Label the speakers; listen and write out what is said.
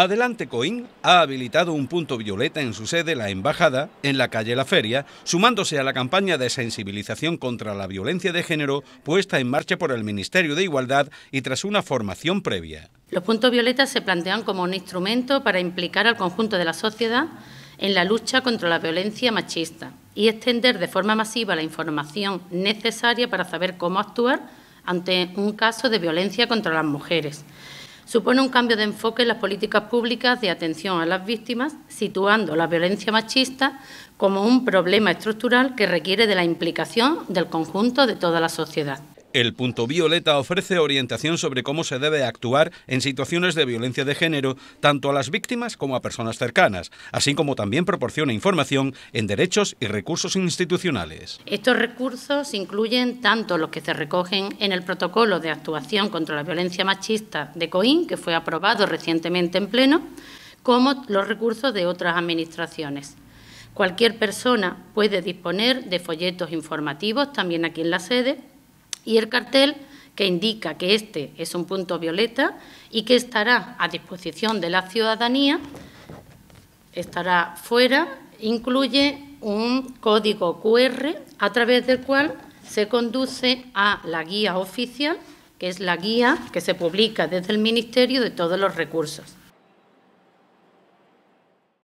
Speaker 1: Adelante Coin ha habilitado un punto violeta en su sede, la Embajada, en la calle La Feria, sumándose a la campaña de sensibilización contra la violencia de género puesta en marcha por el Ministerio de Igualdad y tras una formación previa.
Speaker 2: Los puntos violetas se plantean como un instrumento para implicar al conjunto de la sociedad en la lucha contra la violencia machista y extender de forma masiva la información necesaria para saber cómo actuar ante un caso de violencia contra las mujeres supone un cambio de enfoque en las políticas públicas de atención a las víctimas, situando la violencia machista como un problema estructural que requiere de la implicación del conjunto de toda la sociedad.
Speaker 1: El punto violeta ofrece orientación sobre cómo se debe actuar en situaciones de violencia de género, tanto a las víctimas como a personas cercanas, así como también proporciona información en derechos y recursos institucionales.
Speaker 2: Estos recursos incluyen tanto los que se recogen en el protocolo de actuación contra la violencia machista de COIN, que fue aprobado recientemente en pleno, como los recursos de otras administraciones. Cualquier persona puede disponer de folletos informativos, también aquí en la sede, y el cartel que indica que este es un punto violeta y que estará a disposición de la ciudadanía, estará fuera, incluye un código QR a través del cual se conduce a la guía oficial, que es la guía que se publica desde el Ministerio de todos los recursos.